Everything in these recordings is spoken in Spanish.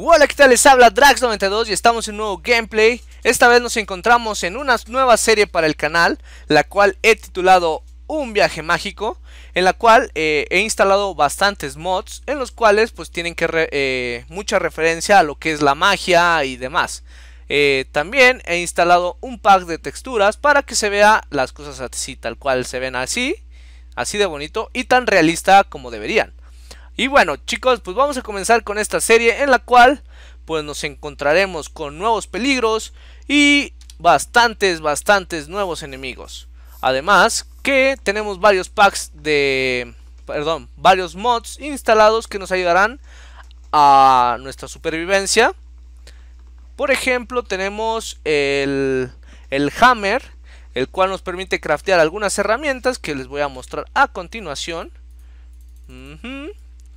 Hola, ¿qué tal? Les habla Drax92 y estamos en un nuevo gameplay. Esta vez nos encontramos en una nueva serie para el canal, la cual he titulado Un viaje mágico, en la cual eh, he instalado bastantes mods, en los cuales pues tienen que eh, mucha referencia a lo que es la magia y demás. Eh, también he instalado un pack de texturas para que se vea las cosas así, tal cual se ven así, así de bonito y tan realista como deberían. Y bueno, chicos, pues vamos a comenzar con esta serie en la cual pues nos encontraremos con nuevos peligros y bastantes, bastantes nuevos enemigos. Además que tenemos varios packs de... Perdón, varios mods instalados que nos ayudarán a nuestra supervivencia. Por ejemplo, tenemos el, el Hammer, el cual nos permite craftear algunas herramientas que les voy a mostrar a continuación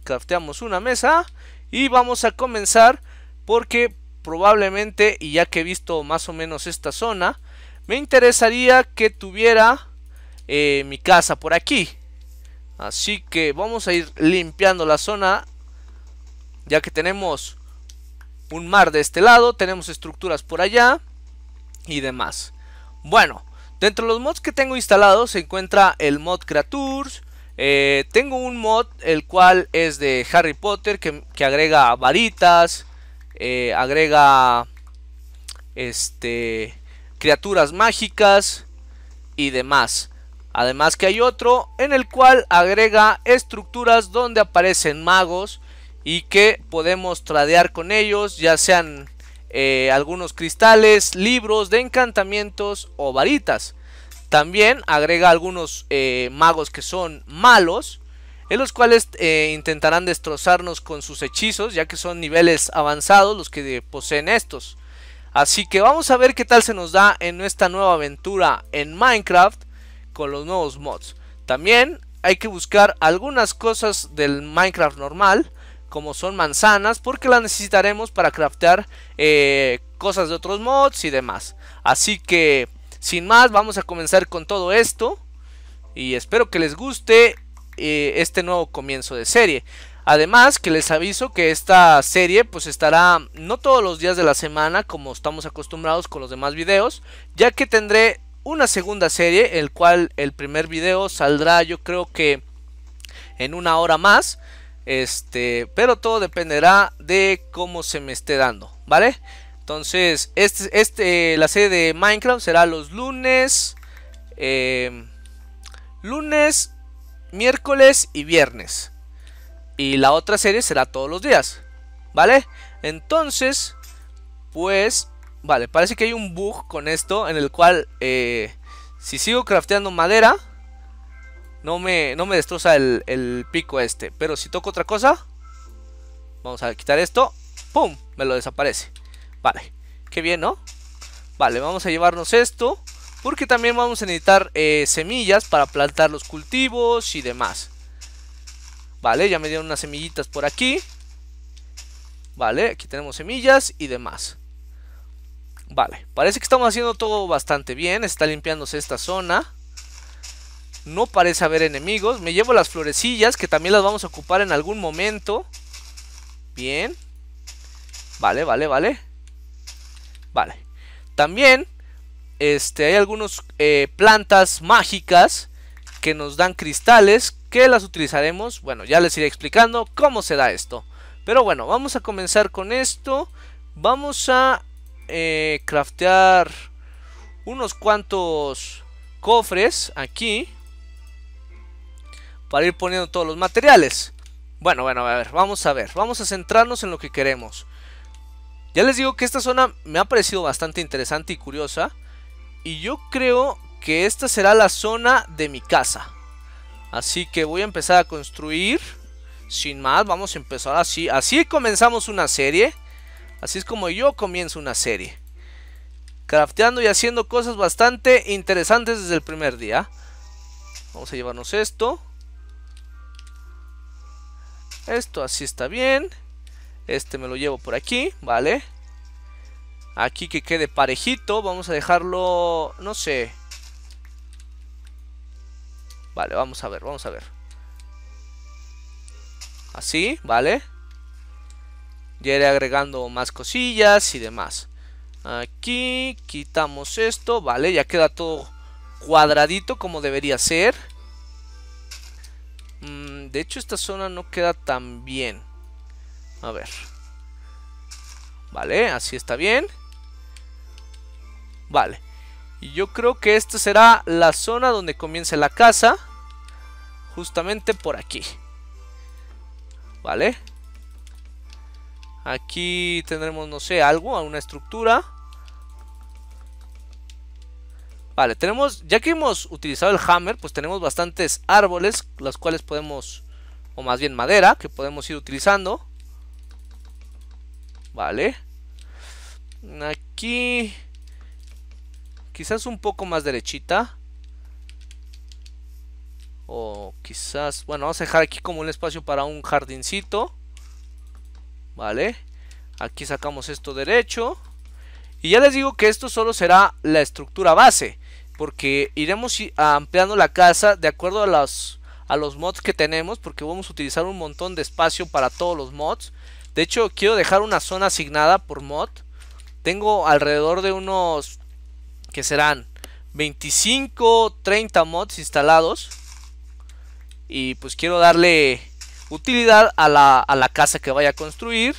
crafteamos una mesa y vamos a comenzar porque probablemente, y ya que he visto más o menos esta zona, me interesaría que tuviera eh, mi casa por aquí. Así que vamos a ir limpiando la zona, ya que tenemos un mar de este lado, tenemos estructuras por allá y demás. Bueno, dentro de los mods que tengo instalados se encuentra el mod Creatures, eh, tengo un mod el cual es de Harry Potter que, agrega varitas, eh, agrega este, criaturas mágicas y demás. Además que hay otro en el cual agrega estructuras donde aparecen magos y que podemos tradear con ellos, ya sean eh, algunos cristales, libros de encantamientos o varitas. También agrega algunos eh, magos que son malos, en los cuales eh, intentarán destrozarnos con sus hechizos, ya que son niveles avanzados los que poseen estos. Así que vamos a ver qué tal se nos da en nuestra nueva aventura en Minecraft con los nuevos mods. También hay que buscar algunas cosas del Minecraft normal, como son manzanas, porque las necesitaremos para craftear eh, cosas de otros mods y demás. Así que sin más, vamos a comenzar con todo esto. Y espero que les guste eh, este nuevo comienzo de serie. Además que les aviso que esta serie pues estará no todos los días de la semana como estamos acostumbrados con los demás videos, ya que tendré una segunda serie, el cual el primer video saldrá yo creo que en una hora más, este, pero todo dependerá de cómo se me esté dando, ¿vale? Entonces, este, este, la serie de Minecraft será los lunes, eh, lunes, miércoles y viernes. Y la otra serie será todos los días, ¿vale? Entonces, pues, vale, parece que hay un bug con esto en el cual eh, si sigo crafteando madera, no me, no me destroza el, el pico este. Pero si toco otra cosa, vamos a quitar esto, ¡pum! Me lo desaparece. Vale, qué bien, ¿no? Vale, vamos a llevarnos esto. Porque también vamos a necesitar eh, semillas para plantar los cultivos y demás. Vale, ya me dieron unas semillitas por aquí. Vale, aquí tenemos semillas y demás. Vale, parece que estamos haciendo todo bastante bien. Está limpiándose esta zona. No parece haber enemigos. Me llevo las florecillas que también las vamos a ocupar en algún momento. Bien. Vale, vale, vale. Vale. También este, hay algunas eh, plantas mágicas que nos dan cristales que las utilizaremos. Bueno, ya les iré explicando cómo se da esto. Pero bueno, vamos a comenzar con esto. Vamos a eh, craftear unos cuantos cofres aquí para ir poniendo todos los materiales. Bueno, bueno, a ver, vamos a ver, vamos a centrarnos en lo que queremos. Ya les digo que esta zona me ha parecido bastante interesante y curiosa. Y yo creo que esta será la zona de mi casa. Así que voy a empezar a construir. Sin más, vamos a empezar así. Así comenzamos una serie. Así es como yo comienzo una serie. Crafteando y haciendo cosas bastante interesantes desde el primer día. Vamos a llevarnos esto. Esto así está bien. Este me lo llevo por aquí, ¿vale? Aquí que quede parejito. Vamos a dejarlo, no sé. Vale, vamos a ver, vamos a ver. Así, ¿vale? Ya iré agregando más cosillas y demás. Aquí quitamos esto, ¿vale? Ya queda todo cuadradito como debería ser. Mm, de hecho, esta zona no queda tan bien. A ver. Vale, así está bien. Vale. Y yo creo que esta será la zona donde comience la casa. Justamente por aquí. Vale. Aquí tendremos, no sé, algo, una estructura. Vale, tenemos, ya que hemos utilizado el hammer, pues tenemos bastantes árboles, los cuales podemos, o más bien madera, que podemos ir utilizando. ¿vale? Aquí, quizás un poco más derechita. O quizás, bueno, vamos a dejar aquí como un espacio para un jardincito, ¿vale? Aquí sacamos esto derecho. Y ya les digo que esto solo será la estructura base. Porque iremos ampliando la casa de acuerdo a los, a los mods que tenemos. Porque vamos a utilizar un montón de espacio para todos los mods. De hecho, quiero dejar una zona asignada por mod. Tengo alrededor de unos que serán 25, 30 mods instalados. Y pues quiero darle utilidad a la, casa que vaya a construir.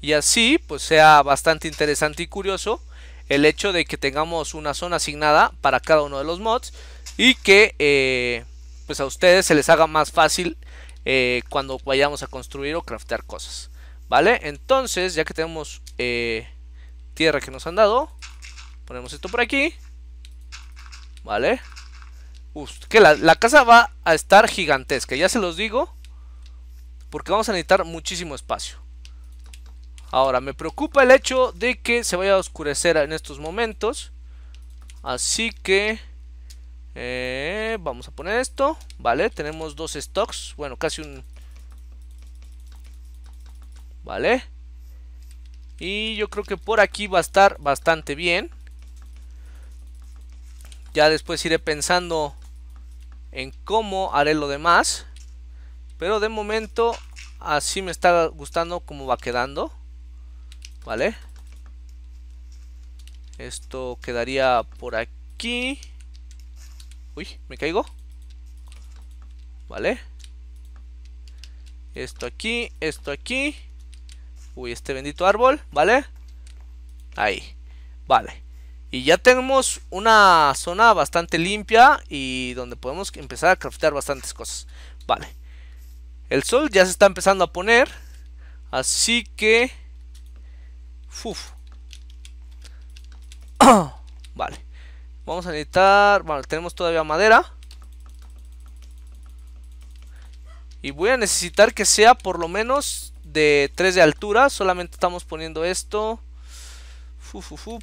Y así pues sea bastante interesante y curioso el hecho de que tengamos una zona asignada para cada uno de los mods. Y que eh, pues a ustedes se les haga más fácil eh, cuando vayamos a construir o craftear cosas. ¿Vale? Entonces, ya que tenemos eh, tierra que nos han dado, ponemos esto por aquí. ¿Vale? Uf, que la, casa va a estar gigantesca, ya se los digo. Porque vamos a necesitar muchísimo espacio. Ahora, me preocupa el hecho de que se vaya a oscurecer en estos momentos. Así que... Eh, vamos a poner esto. Vale, tenemos dos stocks. Bueno, casi un ¿Vale? Y yo creo que por aquí va a estar bastante bien. Ya después iré pensando en cómo haré lo demás. Pero de momento así me está gustando cómo va quedando. ¿Vale? Esto quedaría por aquí. Uy, me caigo. ¿Vale? Esto aquí, esto aquí. Uy, este bendito árbol, ¿vale? Ahí, vale. Y ya tenemos una zona bastante limpia y donde podemos empezar a craftear bastantes cosas. Vale. El sol ya se está empezando a poner. Así que... Uf. vale. Vamos a necesitar... Bueno, tenemos todavía madera. Y voy a necesitar que sea por lo menos de 3 de altura. Solamente estamos poniendo esto.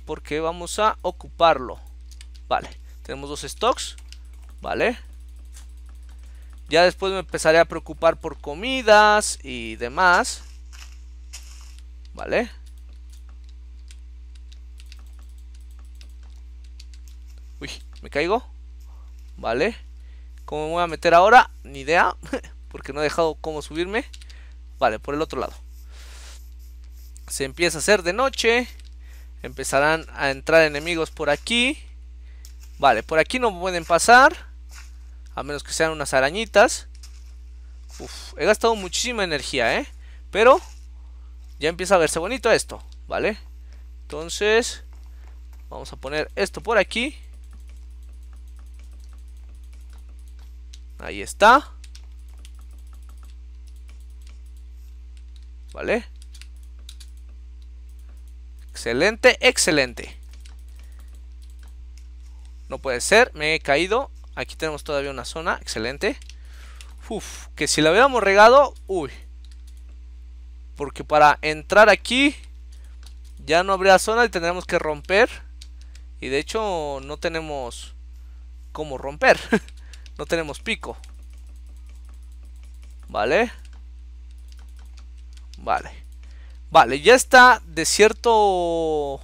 porque vamos a ocuparlo. Vale. Tenemos dos stocks. Vale. Ya después me empezaré a preocupar por comidas y demás. Vale. Uy, me caigo. Vale. ¿Cómo me voy a meter ahora? Ni idea. Porque no he dejado cómo subirme. Vale, por el otro lado. Se empieza a hacer de noche. Empezarán a entrar enemigos por aquí. Vale, por aquí no pueden pasar. A menos que sean unas arañitas. he gastado muchísima energía, ¿eh? Pero ya empieza a verse bonito esto, ¿vale? Entonces, vamos a poner esto por aquí. Ahí está. ¿Vale? Excelente, excelente. No puede ser, me he caído. Aquí tenemos todavía una zona, excelente. Uf, que si la hubiéramos regado, uy. Porque para entrar aquí ya no habría zona y tendremos que romper. Y de hecho no tenemos cómo romper. no tenemos pico. ¿Vale? Vale. Vale, ya está de cierto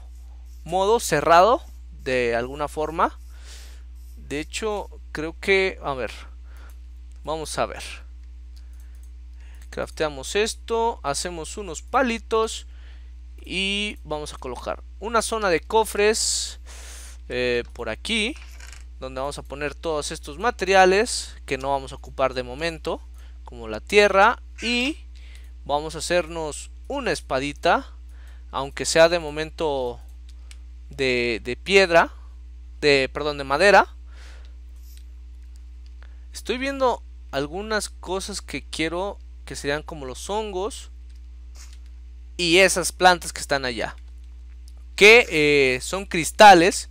modo cerrado de alguna forma. De hecho, creo que... A ver. Vamos a ver. Crafteamos esto. Hacemos unos palitos. Y vamos a colocar una zona de cofres eh, por aquí. Donde vamos a poner todos estos materiales que no vamos a ocupar de momento. Como la tierra. Y Vamos a hacernos una espadita. Aunque sea de momento de, piedra. De, perdón, de madera. Estoy viendo algunas cosas que quiero que serían como los hongos y esas plantas que están allá. Que eh, son cristales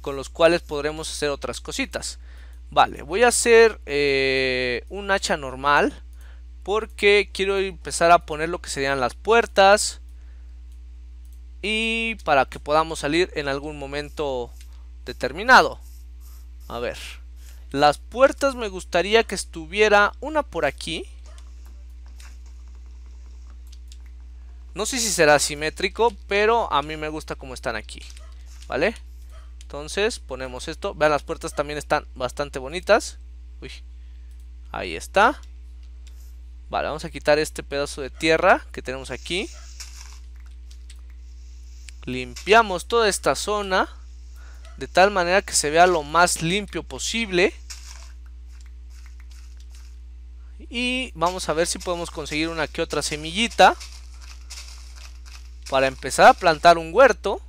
con los cuales podremos hacer otras cositas. Vale, voy a hacer eh, un hacha normal. Porque quiero empezar a poner lo que serían las puertas. Y para que podamos salir en algún momento determinado. A ver. Las puertas me gustaría que estuviera una por aquí. No sé si será simétrico, pero a mí me gusta como están aquí. ¿Vale? Entonces ponemos esto. Vean, las puertas también están bastante bonitas. Uy. Ahí está. Vale, vamos a quitar este pedazo de tierra que tenemos aquí. Limpiamos toda esta zona. De tal manera que se vea lo más limpio posible. Y vamos a ver si podemos conseguir una que otra semillita. Para empezar a plantar un huerto.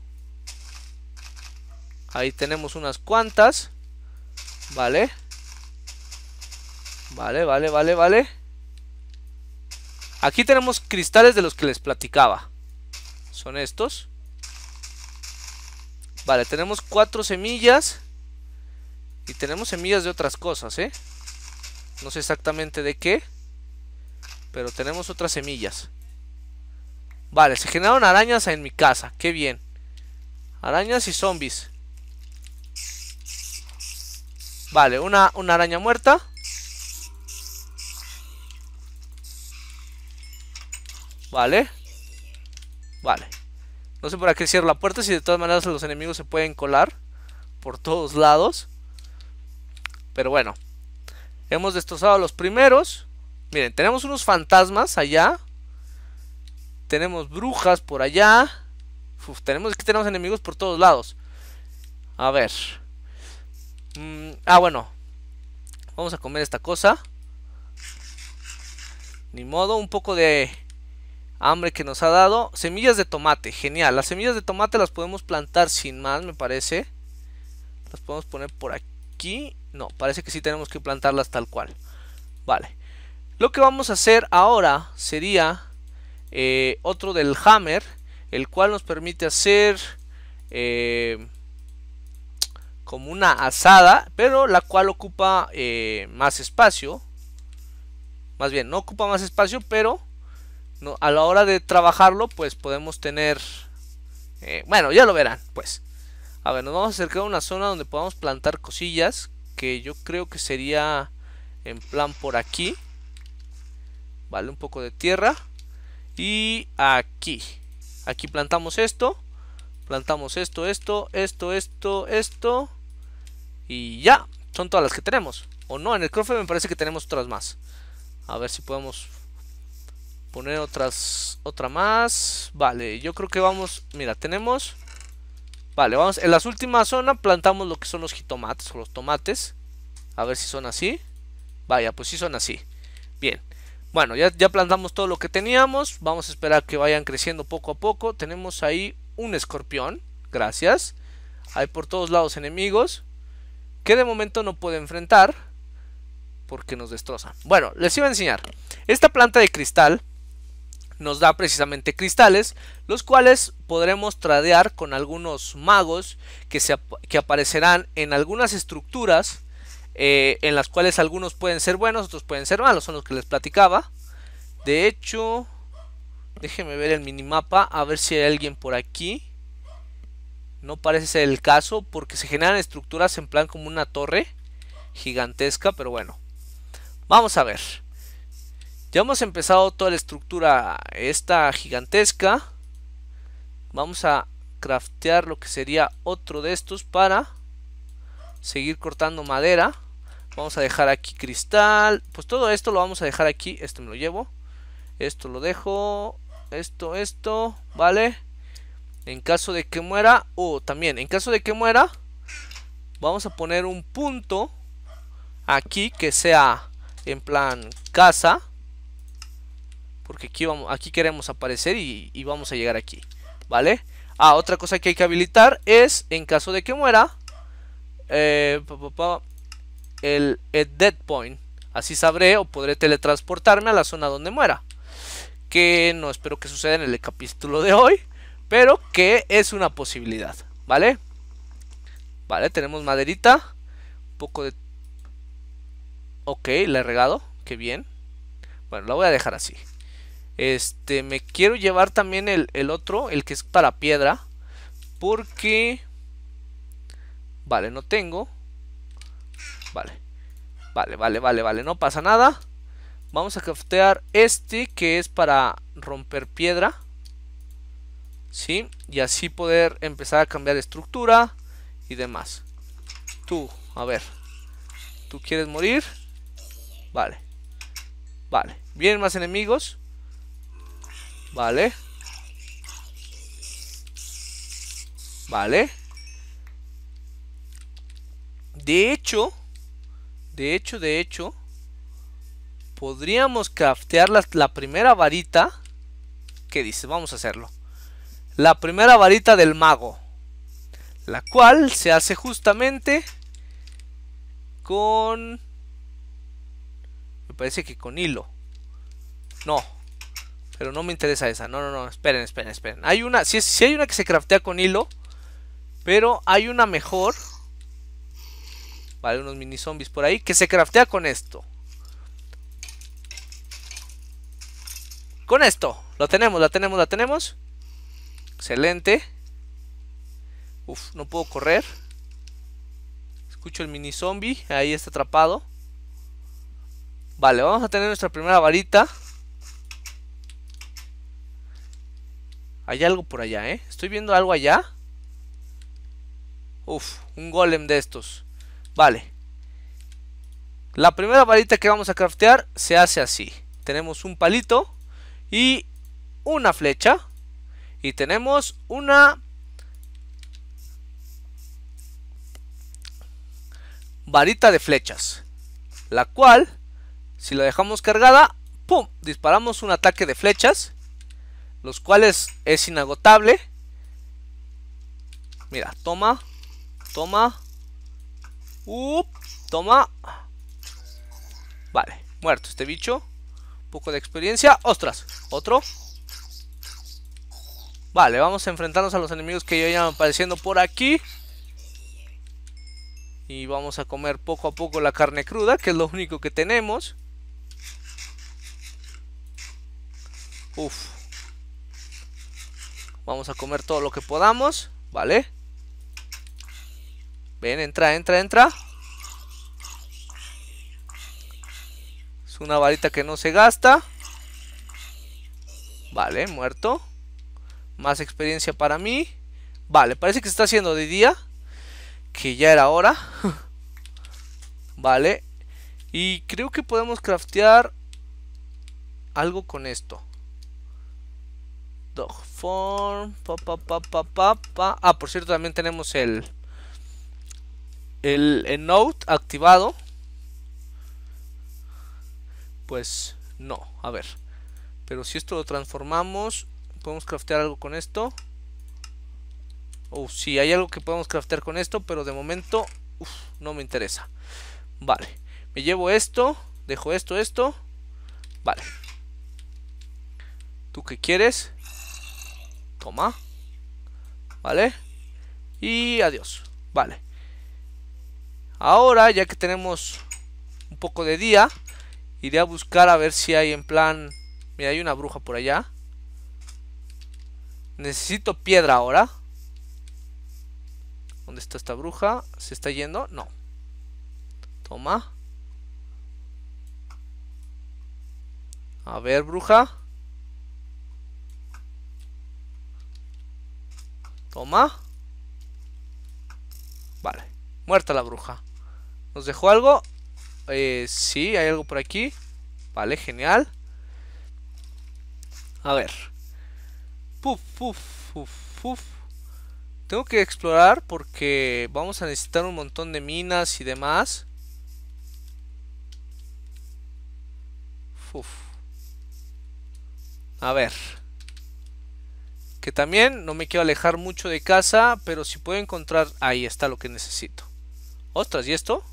Ahí tenemos unas cuantas. Vale. Vale, vale, vale, vale. Aquí tenemos cristales de los que les platicaba. Son estos. Vale, tenemos cuatro semillas. Y tenemos semillas de otras cosas, ¿eh? No sé exactamente de qué. Pero tenemos otras semillas. Vale, se generaron arañas en mi casa. Qué bien. Arañas y zombies. Vale, una, una araña muerta. Vale. Vale. No sé para qué cierro la puerta si de todas maneras los enemigos se pueden colar por todos lados. Pero bueno. Hemos destrozado a los primeros. Miren, tenemos unos fantasmas allá. Tenemos brujas por allá. tenemos, que tenemos enemigos por todos lados. A ver. Mm, ah, bueno. Vamos a comer esta cosa. Ni modo, un poco de hambre que nos ha dado. Semillas de tomate, genial. Las semillas de tomate las podemos plantar sin más, me parece. Las podemos poner por aquí. No, parece que sí tenemos que plantarlas tal cual. Vale. Lo que vamos a hacer ahora sería eh, otro del hammer, el cual nos permite hacer eh, como una asada, pero la cual ocupa eh, más espacio. Más bien, no ocupa más espacio, pero a la hora de trabajarlo, pues podemos tener... Eh, bueno, ya lo verán, pues. A ver, nos vamos a acercar a una zona donde podamos plantar cosillas. Que yo creo que sería en plan por aquí. Vale, un poco de tierra. Y aquí. Aquí plantamos esto. Plantamos esto, esto, esto, esto, esto. Y ya. Son todas las que tenemos. O no, en el crofe me parece que tenemos otras más. A ver si podemos Poner otras, otra más. Vale, yo creo que vamos, mira, tenemos... Vale, vamos, en las últimas zonas plantamos lo que son los jitomates o los tomates. A ver si son así. Vaya, pues sí son así. Bien. Bueno, ya, ya plantamos todo lo que teníamos. Vamos a esperar que vayan creciendo poco a poco. Tenemos ahí un escorpión. Gracias. Hay por todos lados enemigos. Que de momento no puede enfrentar. Porque nos destrozan. Bueno, les iba a enseñar. Esta planta de cristal nos da precisamente cristales, los cuales podremos tradear con algunos magos que, se, que aparecerán en algunas estructuras, eh, en las cuales algunos pueden ser buenos, otros pueden ser malos, son los que les platicaba. De hecho, déjenme ver el minimapa, a ver si hay alguien por aquí. No parece ser el caso, porque se generan estructuras en plan como una torre gigantesca, pero bueno. Vamos a ver. Ya hemos empezado toda la estructura esta gigantesca. Vamos a craftear lo que sería otro de estos para seguir cortando madera. Vamos a dejar aquí cristal. Pues todo esto lo vamos a dejar aquí. esto me lo llevo. Esto lo dejo. Esto, esto. Vale. En caso de que muera. O también, en caso de que muera. Vamos a poner un punto. Aquí que sea en plan casa. Porque aquí, aquí queremos aparecer y, vamos a llegar aquí. ¿Vale? Ah, otra cosa que hay que habilitar es, en caso de que muera, eh, el, el dead point. Así sabré o podré teletransportarme a la zona donde muera. Que no espero que suceda en el capítulo de hoy. Pero que es una posibilidad. ¿Vale? Vale, tenemos maderita. Un poco de... Ok, la he regado. Qué bien. Bueno, la voy a dejar así. Este, me quiero llevar también el, otro, el que es para piedra. Porque... Vale, no tengo. Vale. Vale, vale, vale, vale. No pasa nada. Vamos a craftear este que es para romper piedra. ¿Sí? Y así poder empezar a cambiar estructura y demás. Tú, a ver. ¿Tú quieres morir? Vale. Vale. Vienen más enemigos. ¿Vale? ¿Vale? De hecho, de hecho, de hecho, podríamos craftear la, primera varita. ¿Qué dice? Vamos a hacerlo. La primera varita del mago. La cual se hace justamente con... Me parece que con hilo. No, pero no me interesa esa. No, no, no. Esperen, esperen, esperen. Hay una. Si, si hay una que se craftea con hilo. Pero hay una mejor. Vale, unos mini zombies por ahí. Que se craftea con esto. Con esto. Lo tenemos, la tenemos, la tenemos. Excelente. Uf, no puedo correr. Escucho el mini zombie. Ahí está atrapado. Vale, vamos a tener nuestra primera varita. Hay algo por allá, ¿eh? Estoy viendo algo allá. Uf, un golem de estos. Vale. La primera varita que vamos a craftear se hace así. Tenemos un palito y una flecha. Y tenemos una... Varita de flechas. La cual, si la dejamos cargada, ¡pum! Disparamos un ataque de flechas los cuales es inagotable. Mira, toma, toma, up, toma. Vale, muerto este bicho. Un poco de experiencia. Ostras, otro. Vale, vamos a enfrentarnos a los enemigos que ya van apareciendo por aquí. Y vamos a comer poco a poco la carne cruda, que es lo único que tenemos. Uf, Vamos a comer todo lo que podamos, ¿vale? Ven, entra, entra, entra. Es una varita que no se gasta. Vale, muerto. Más experiencia para mí. Vale, parece que se está haciendo de día. Que ya era hora. vale. Y creo que podemos craftear algo con esto form Pa, pa, pa, ah, por cierto, también tenemos el, el, el activado. Pues no, a ver. Pero si esto lo transformamos, podemos craftear algo con esto. O oh, si hay algo que podemos craftear con esto, pero de momento uf, no me interesa. Vale, me llevo esto, dejo esto, esto. Vale. ¿Tú qué quieres? Toma. ¿Vale? Y adiós. Vale. Ahora, ya que tenemos un poco de día, iré a buscar a ver si hay en plan... Mira, hay una bruja por allá. Necesito piedra ahora. ¿Dónde está esta bruja? ¿Se está yendo? No. Toma. A ver, bruja. Vale. Muerta la bruja. ¿Nos dejó algo? Eh, sí, hay algo por aquí. Vale, genial. A ver. Puf, puf, puf, puf. Tengo que explorar porque vamos a necesitar un montón de minas y demás. Uf. A ver que también no me quiero alejar mucho de casa, pero si puedo encontrar, ahí está lo que necesito. otras ¿y esto?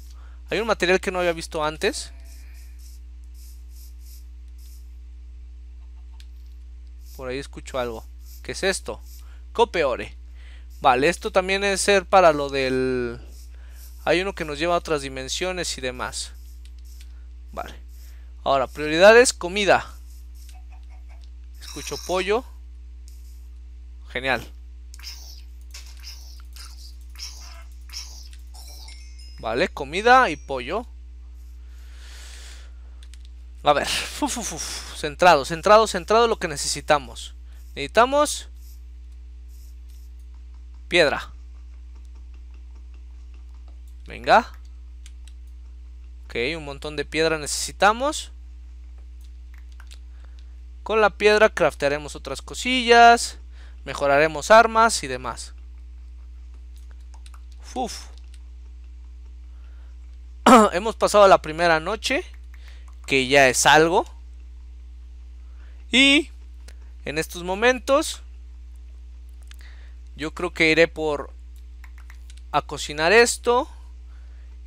Hay un material que no había visto antes. Por ahí escucho algo. ¿Qué es esto? Copeore. Vale, esto también es ser para lo del... Hay uno que nos lleva a otras dimensiones y demás. Vale. Ahora, prioridades, comida. Escucho pollo. Genial. Vale, comida y pollo. A ver, centrado, centrado, centrado lo que necesitamos. Necesitamos piedra. Venga. Ok, un montón de piedra necesitamos. Con la piedra craftearemos otras cosillas. Mejoraremos armas y demás. Uf. Hemos pasado la primera noche, que ya es algo. Y en estos momentos, yo creo que iré por a cocinar esto.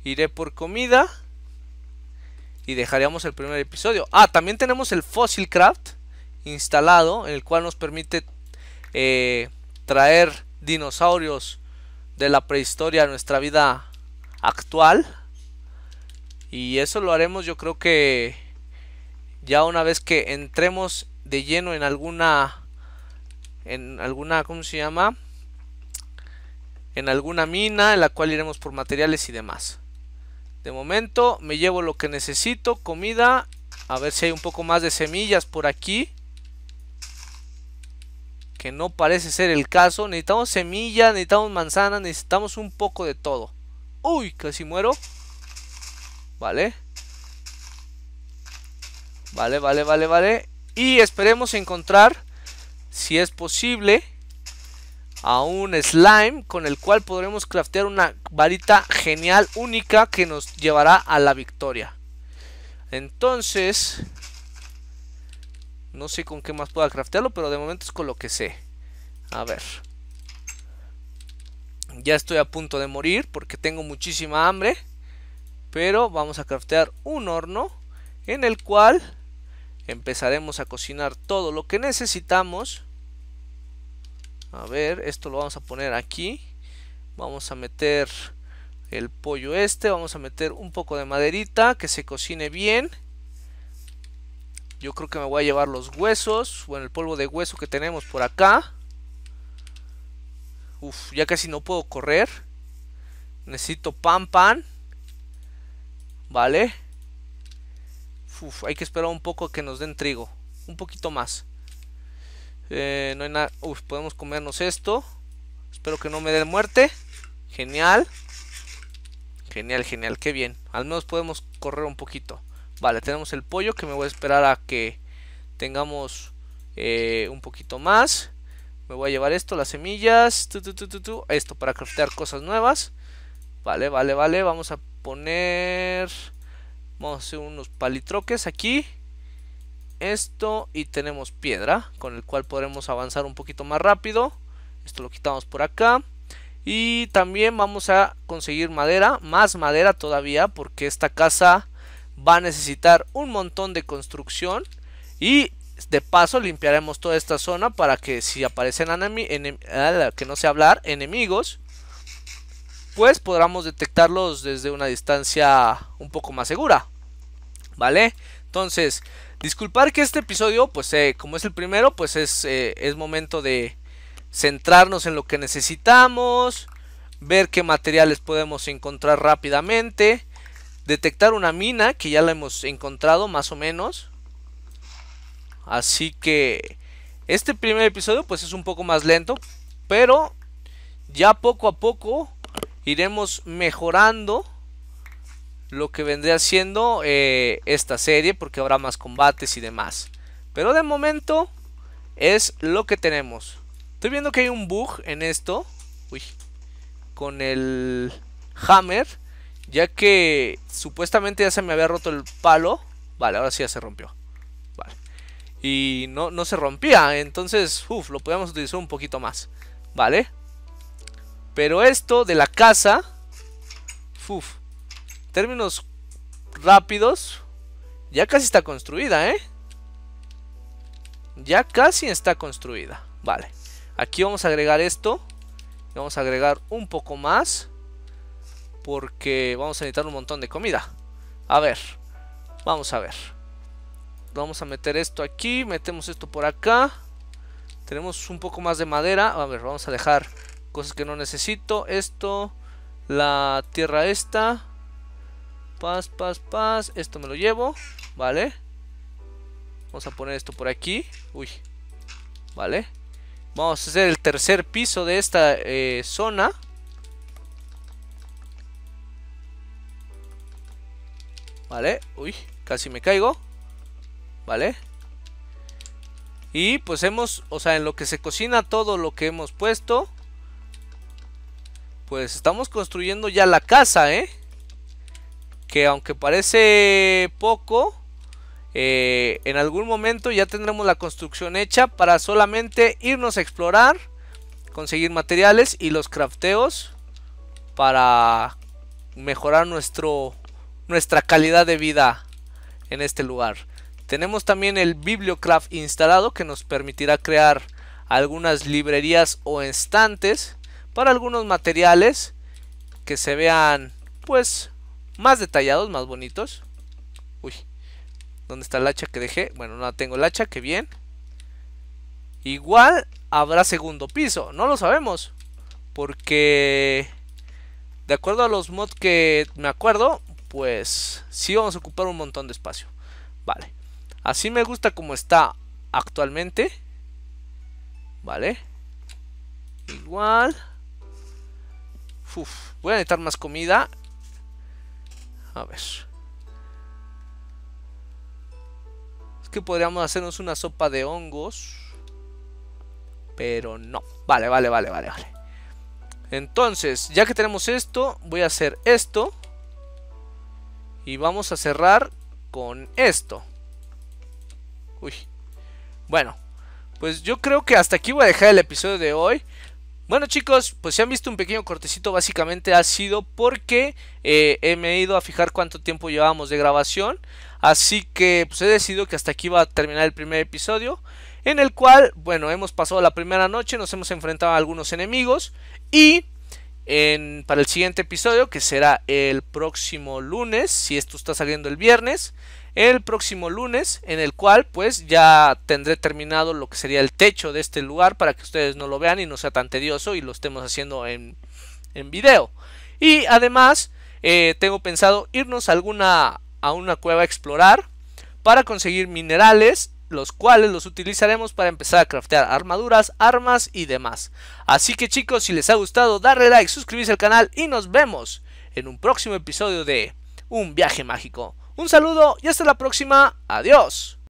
Iré por comida. Y dejaríamos el primer episodio. Ah, también tenemos el Fossil Craft instalado, el cual nos permite eh, traer dinosaurios de la prehistoria a nuestra vida actual. Y eso lo haremos yo creo que ya una vez que entremos de lleno en alguna en alguna ¿cómo se llama? en alguna mina en la cual iremos por materiales y demás. De momento me llevo lo que necesito, comida, a ver si hay un poco más de semillas por aquí que no parece ser el caso. Necesitamos semillas, necesitamos manzanas, necesitamos un poco de todo. Uy, casi muero. Vale. Vale, vale, vale, vale. Y esperemos encontrar, si es posible, a un slime con el cual podremos craftear una varita genial, única, que nos llevará a la victoria. Entonces, no sé con qué más pueda craftearlo, pero de momento es con lo que sé. A ver. Ya estoy a punto de morir porque tengo muchísima hambre. Pero vamos a craftear un horno en el cual empezaremos a cocinar todo lo que necesitamos. A ver, esto lo vamos a poner aquí. Vamos a meter el pollo este, vamos a meter un poco de maderita que se cocine bien. Yo creo que me voy a llevar los huesos. Bueno, el polvo de hueso que tenemos por acá. Uf, ya casi no puedo correr. Necesito pan, pan. Vale. Uf, hay que esperar un poco a que nos den trigo. Un poquito más. Eh, no hay nada. Uf, podemos comernos esto. Espero que no me dé muerte. Genial. Genial, genial. Qué bien. Al menos podemos correr un poquito. Vale, tenemos el pollo que me voy a esperar a que tengamos eh, un poquito más. Me voy a llevar esto, las semillas, esto para craftear cosas nuevas. Vale, vale, vale. Vamos a poner... Vamos a hacer unos palitroques aquí. Esto y tenemos piedra con el cual podremos avanzar un poquito más rápido. Esto lo quitamos por acá. Y también vamos a conseguir madera, más madera todavía porque esta casa va a necesitar un montón de construcción y de paso limpiaremos toda esta zona para que si aparecen que no hablar enemigos pues podamos detectarlos desde una distancia un poco más segura vale entonces disculpar que este episodio pues eh, como es el primero pues es, eh, es momento de centrarnos en lo que necesitamos ver qué materiales podemos encontrar rápidamente detectar una mina que ya la hemos encontrado más o menos. Así que este primer episodio pues es un poco más lento, pero ya poco a poco iremos mejorando lo que vendría siendo eh, esta serie porque habrá más combates y demás. Pero de momento es lo que tenemos. Estoy viendo que hay un bug en esto. Uy. Con el hammer. Ya que supuestamente ya se me había roto el palo. Vale, ahora sí ya se rompió. Vale. Y no, no se rompía. Entonces, uff, lo podíamos utilizar un poquito más. Vale. Pero esto de la casa. Uff. Términos rápidos. Ya casi está construida, ¿eh? Ya casi está construida. Vale. Aquí vamos a agregar esto. Vamos a agregar un poco más. Porque vamos a necesitar un montón de comida. A ver, vamos a ver. Vamos a meter esto aquí, metemos esto por acá. Tenemos un poco más de madera. A ver, vamos a dejar cosas que no necesito. Esto, la tierra esta. Paz, paz, paz. Esto me lo llevo, ¿vale? Vamos a poner esto por aquí. Uy, ¿vale? Vamos a hacer el tercer piso de esta eh, zona. ¿Vale? Uy, casi me caigo. ¿Vale? Y pues hemos, o sea, en lo que se cocina todo lo que hemos puesto. Pues estamos construyendo ya la casa, ¿eh? Que aunque parece poco, eh, en algún momento ya tendremos la construcción hecha para solamente irnos a explorar, conseguir materiales y los crafteos para mejorar nuestro nuestra calidad de vida en este lugar. Tenemos también el Bibliocraft instalado que nos permitirá crear algunas librerías o estantes para algunos materiales que se vean pues más detallados, más bonitos. Uy, ¿dónde está el hacha que dejé? Bueno, no tengo el hacha, que bien. Igual habrá segundo piso, no lo sabemos. Porque de acuerdo a los mods que me acuerdo, pues sí vamos a ocupar un montón de espacio. Vale. Así me gusta como está actualmente. Vale. Igual. Uf, voy a necesitar más comida. A ver. Es que podríamos hacernos una sopa de hongos. Pero no. Vale, vale, vale, vale, vale. Entonces, ya que tenemos esto, voy a hacer esto. Y vamos a cerrar con esto. Uy. Bueno, pues yo creo que hasta aquí voy a dejar el episodio de hoy. Bueno chicos, pues si han visto un pequeño cortecito, básicamente ha sido porque eh, me he ido a fijar cuánto tiempo llevamos de grabación. Así que pues he decidido que hasta aquí va a terminar el primer episodio. En el cual, bueno, hemos pasado la primera noche, nos hemos enfrentado a algunos enemigos y para el siguiente episodio, que será el próximo lunes, si esto está saliendo el viernes, el próximo lunes, en el cual pues ya tendré terminado lo que sería el techo de este lugar para que ustedes no lo vean y no sea tan tedioso y lo estemos haciendo en, en video. Y además eh, tengo pensado irnos a alguna a una cueva a explorar para conseguir minerales los cuales los utilizaremos para empezar a craftear armaduras, armas y demás. Así que chicos, si les ha gustado, darle like, suscribirse al canal y nos vemos en un próximo episodio de Un viaje mágico. Un saludo y hasta la próxima. Adiós.